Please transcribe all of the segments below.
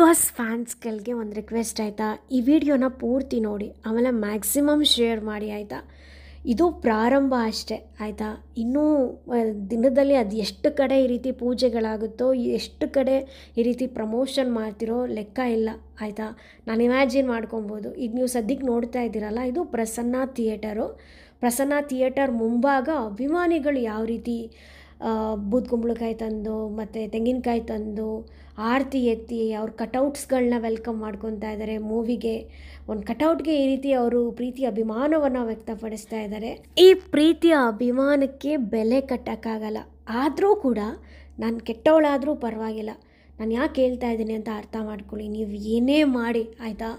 boss ಫ್ಯಾನ್ಸ್ಗಳಿಗೆ ಒಂದು request ಆಯಿತಾ ಈ ವಿಡಿಯೋನ ಪೂರ್ತಿ ನೋಡಿ ಆಮೇಲೆ ಮ್ಯಾಕ್ಸಿಮಮ್ ಶೇರ್ ಮಾಡಿ ಆಯಿತಾ ಇದು ಪ್ರಾರಂಭ ಅಷ್ಟೇ ಆಯಿತಾ ಇನ್ನೂ ದಿನದಲ್ಲಿ ಅದು ಎಷ್ಟು ಕಡೆ ಈ ರೀತಿ ಪೂಜೆಗಳಾಗುತ್ತೋ ಎಷ್ಟು ಕಡೆ ಈ ರೀತಿ ಪ್ರಮೋಷನ್ ಮಾಡ್ತಿರೋ ಲೆಕ್ಕ ಇಲ್ಲ ಆಯಿತಾ ನಾನು ಇಮ್ಯಾಜಿನ್ ಮಾಡ್ಕೊಬೋದು ಈಗ ನೀವು ಸದ್ಯಕ್ಕೆ ನೋಡ್ತಾ ಇದ್ದೀರಲ್ಲ ಇದು ಪ್ರಸನ್ನ ಥಿಯೇಟರು ಪ್ರಸನ್ನ ಥಿಯೇಟರ್ ಮುಂಭಾಗ ಅಭಿಮಾನಿಗಳು ಯಾವ ರೀತಿ ಬೂದ್ ಕುಂಬಳಕಾಯಿ ತಂದು ಮತ್ತು ತೆಂಗಿನಕಾಯಿ ತಂದು ಆರತಿ ಎತ್ತಿ ಅವ್ರ ಕಟೌಟ್ಸ್ಗಳನ್ನ ವೆಲ್ಕಮ್ ಮಾಡ್ಕೊತಾ ಇದ್ದಾರೆ ಮೂವಿಗೆ ಒಂದು ಕಟೌಟ್ಗೆ ಈ ರೀತಿ ಅವರು ಪ್ರೀತಿ ಅಭಿಮಾನವನ್ನು ವ್ಯಕ್ತಪಡಿಸ್ತಾ ಇದ್ದಾರೆ ಈ ಪ್ರೀತಿಯ ಅಭಿಮಾನಕ್ಕೆ ಬೆಲೆ ಕಟ್ಟೋಕ್ಕಾಗಲ್ಲ ಆದರೂ ಕೂಡ ನಾನು ಕೆಟ್ಟವಳಾದರೂ ಪರವಾಗಿಲ್ಲ ನಾನು ಯಾಕೆ ಹೇಳ್ತಾ ಇದ್ದೀನಿ ಅಂತ ಅರ್ಥ ಮಾಡ್ಕೊಳ್ಳಿ ನೀವು ಏನೇ ಮಾಡಿ ಆಯಿತಾ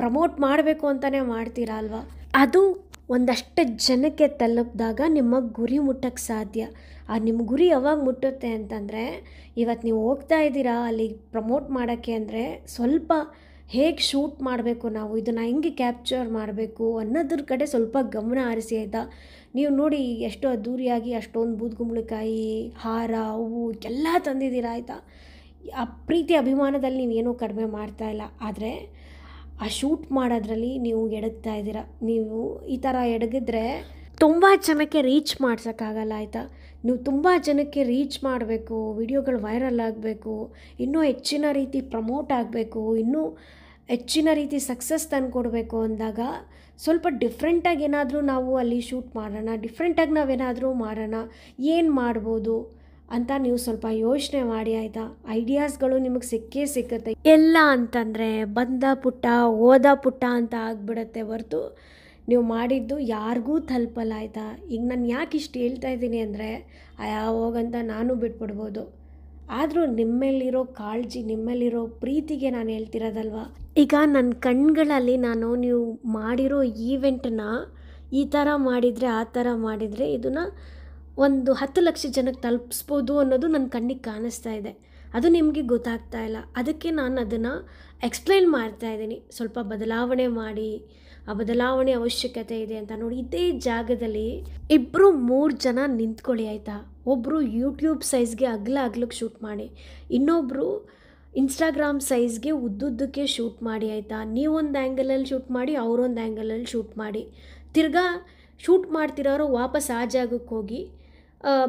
ಪ್ರಮೋಟ್ ಮಾಡಬೇಕು ಅಂತಲೇ ಮಾಡ್ತೀರಾ ಅಲ್ವಾ ಅದು ಒಂದಷ್ಟು ಜನಕ್ಕೆ ತಲುಪಿದಾಗ ನಿಮ್ಮ ಗುರಿ ಮುಟ್ಟಕ್ಕೆ ಸಾಧ್ಯ ಆ ನಿಮ್ಮ ಗುರಿ ಯಾವಾಗ ಮುಟ್ಟುತ್ತೆ ಅಂತಂದರೆ ಇವತ್ತು ನೀವು ಹೋಗ್ತಾ ಇದ್ದೀರಾ ಅಲ್ಲಿ ಪ್ರಮೋಟ್ ಮಾಡೋಕ್ಕೆ ಅಂದರೆ ಸ್ವಲ್ಪ ಹೇಗೆ ಶೂಟ್ ಮಾಡಬೇಕು ನಾವು ಇದನ್ನು ಹೆಂಗೆ ಕ್ಯಾಪ್ಚರ್ ಮಾಡಬೇಕು ಅನ್ನೋದ್ರ ಕಡೆ ಸ್ವಲ್ಪ ಗಮನ ಹರಿಸಿ ಆಯಿತಾ ನೀವು ನೋಡಿ ಎಷ್ಟೋ ಅದ್ದೂರಿಯಾಗಿ ಅಷ್ಟೊಂದು ಬೂದ್ಗುಂಬಳಕಾಯಿ ಹಾರ ಹೂವು ಎಲ್ಲ ತಂದಿದ್ದೀರಾ ಆಯಿತಾ ಆ ಪ್ರೀತಿ ಅಭಿಮಾನದಲ್ಲಿ ನೀವೇನೂ ಕಡಿಮೆ ಮಾಡ್ತಾ ಇಲ್ಲ ಆದರೆ ಆ ಶೂಟ್ ಮಾಡೋದ್ರಲ್ಲಿ ನೀವು ಎಡಗ್ತಾ ಇದ್ದೀರ ನೀವು ಈ ಥರ ಎಡಗಿದ್ರೆ ತುಂಬ ಜನಕ್ಕೆ ರೀಚ್ ಮಾಡ್ಸೋಕ್ಕಾಗಲ್ಲ ಆಯಿತಾ ನೀವು ತುಂಬ ಜನಕ್ಕೆ ರೀಚ್ ಮಾಡಬೇಕು ವಿಡಿಯೋಗಳು ವೈರಲ್ ಆಗಬೇಕು ಇನ್ನೂ ಹೆಚ್ಚಿನ ರೀತಿ ಪ್ರಮೋಟ್ ಆಗಬೇಕು ಇನ್ನೂ ಹೆಚ್ಚಿನ ರೀತಿ ಸಕ್ಸಸ್ ಕೊಡಬೇಕು ಅಂದಾಗ ಸ್ವಲ್ಪ ಡಿಫ್ರೆಂಟಾಗಿ ಏನಾದರೂ ನಾವು ಅಲ್ಲಿ ಶೂಟ್ ಮಾಡೋಣ ಡಿಫ್ರೆಂಟಾಗಿ ನಾವೇನಾದರೂ ಮಾಡೋಣ ಏನು ಮಾಡ್ಬೋದು ಅಂತ ನೀವು ಸ್ವಲ್ಪ ಯೋಚನೆ ಮಾಡಿ ಆಯಿತಾ ಐಡಿಯಾಸ್ಗಳು ನಿಮಗೆ ಸಿಕ್ಕೇ ಸಿಕ್ಕತ್ತೆ ಎಲ್ಲ ಅಂತಂದರೆ ಬಂದ ಪುಟ್ಟ ಓದ ಪುಟ್ಟ ಅಂತ ಆಗಿಬಿಡತ್ತೆ ಹೊರ್ತು ನೀವು ಮಾಡಿದ್ದು ಯಾರಿಗೂ ತಲುಪಲ್ಲ ಆಯಿತಾ ಈಗ ನಾನು ಯಾಕೆ ಇಷ್ಟು ಹೇಳ್ತಾ ಇದ್ದೀನಿ ಅಂದರೆ ಹೋಗಂತ ನಾನು ಬಿಟ್ಬಿಡ್ಬೋದು ಆದರೂ ನಿಮ್ಮಲ್ಲಿರೋ ಕಾಳಜಿ ನಿಮ್ಮಲ್ಲಿರೋ ಪ್ರೀತಿಗೆ ನಾನು ಹೇಳ್ತಿರೋದಲ್ವ ಈಗ ನನ್ನ ಕಣ್ಗಳಲ್ಲಿ ನಾನು ನೀವು ಮಾಡಿರೋ ಈವೆಂಟನ್ನ ಈ ಥರ ಮಾಡಿದರೆ ಆ ಥರ ಮಾಡಿದರೆ ಇದನ್ನು ಒಂದು ಹತ್ತು ಲಕ್ಷ ಜನಕ್ಕೆ ತಲುಪಿಸ್ಬೋದು ಅನ್ನೋದು ನನ್ನ ಕಣ್ಣಿಗೆ ಕಾಣಿಸ್ತಾ ಇದೆ ಅದು ನಿಮಗೆ ಗೊತ್ತಾಗ್ತಾ ಇಲ್ಲ ಅದಕ್ಕೆ ನಾನು ಅದನ್ನು ಎಕ್ಸ್ಪ್ಲೈನ್ ಮಾಡ್ತಾ ಇದ್ದೀನಿ ಸ್ವಲ್ಪ ಬದಲಾವಣೆ ಮಾಡಿ ಆ ಬದಲಾವಣೆ ಅವಶ್ಯಕತೆ ಇದೆ ಅಂತ ನೋಡಿ ಇದೇ ಜಾಗದಲ್ಲಿ ಇಬ್ಬರು ಮೂರು ಜನ ನಿಂತ್ಕೊಳ್ಳಿ ಆಯಿತಾ ಒಬ್ಬರು ಯೂಟ್ಯೂಬ್ ಸೈಜ್ಗೆ ಅಗ್ಲ ಅಗ್ಲಕ್ಕೆ ಶೂಟ್ ಮಾಡಿ ಇನ್ನೊಬ್ಬರು ಇನ್ಸ್ಟಾಗ್ರಾಮ್ ಸೈಜ್ಗೆ ಉದ್ದುದ್ದಕ್ಕೆ ಶೂಟ್ ಮಾಡಿ ಆಯಿತಾ ನೀವೊಂದು ಆ್ಯಂಗಲಲ್ಲಿ ಶೂಟ್ ಮಾಡಿ ಅವರೊಂದು ಆ್ಯಂಗಲಲ್ಲಿ ಶೂಟ್ ಮಾಡಿ ತಿರ್ಗಾ ಶೂಟ್ ಮಾಡ್ತಿರೋರು ವಾಪಸ್ ಆ ಜಾಗಕ್ಕೆ ಹೋಗಿ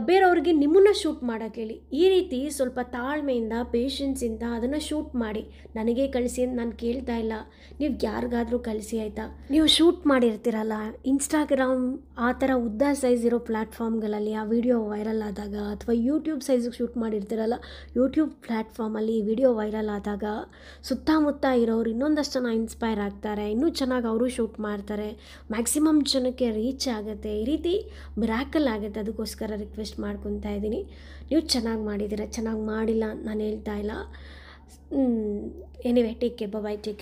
ಬೇರೆಯವ್ರಿಗೆ ನಿಮ್ಮನ್ನು ಶೂಟ್ ಮಾಡೋಕ್ಕೆ ಹೇಳಿ ಈ ರೀತಿ ಸ್ವಲ್ಪ ತಾಳ್ಮೆಯಿಂದ ಪೇಷನ್ಸಿಂದ ಅದನ್ನು ಶೂಟ್ ಮಾಡಿ ನನಗೆ ಕಳಿಸಿ ಅಂತ ನಾನು ಕೇಳ್ತಾ ಇಲ್ಲ ನೀವು ಯಾರಿಗಾದರೂ ಕಳಿಸಿ ಆಯಿತಾ ನೀವು ಶೂಟ್ ಮಾಡಿರ್ತೀರಲ್ಲ ಇನ್ಸ್ಟಾಗ್ರಾಮ್ ಆ ಥರ ಉದ್ದ ಸೈಜ್ ಇರೋ ಪ್ಲ್ಯಾಟ್ಫಾರ್ಮ್ಗಳಲ್ಲಿ ಆ ವಿಡಿಯೋ ವೈರಲ್ ಆದಾಗ ಅಥವಾ ಯೂಟ್ಯೂಬ್ ಸೈಜಿಗೆ ಶೂಟ್ ಮಾಡಿರ್ತೀರಲ್ಲ ಯೂಟ್ಯೂಬ್ ಪ್ಲ್ಯಾಟ್ಫಾರ್ಮಲ್ಲಿ ವಿಡಿಯೋ ವೈರಲ್ ಆದಾಗ ಸುತ್ತಮುತ್ತ ಇರೋರು ಇನ್ನೊಂದಷ್ಟು ಜನ ಇನ್ಸ್ಪೈರ್ ಆಗ್ತಾರೆ ಇನ್ನೂ ಚೆನ್ನಾಗಿ ಅವರು ಶೂಟ್ ಮಾಡ್ತಾರೆ ಮ್ಯಾಕ್ಸಿಮಮ್ ಜನಕ್ಕೆ ರೀಚ್ ಆಗುತ್ತೆ ಈ ರೀತಿ ಬ್ರ್ಯಾಕಲ್ ಆಗುತ್ತೆ ಅದಕ್ಕೋಸ್ಕರ ರಿಕ್ವೆಸ್ಟ್ ಮಾಡ್ಕೊತಾ ಇದ್ದೀನಿ ನೀವು ಚೆನ್ನಾಗಿ ಮಾಡಿದ್ದೀರಾ ಚೆನ್ನಾಗಿ ಮಾಡಿಲ್ಲ ನಾನು ಹೇಳ್ತಾ ಇಲ್ಲ anyway take care bye take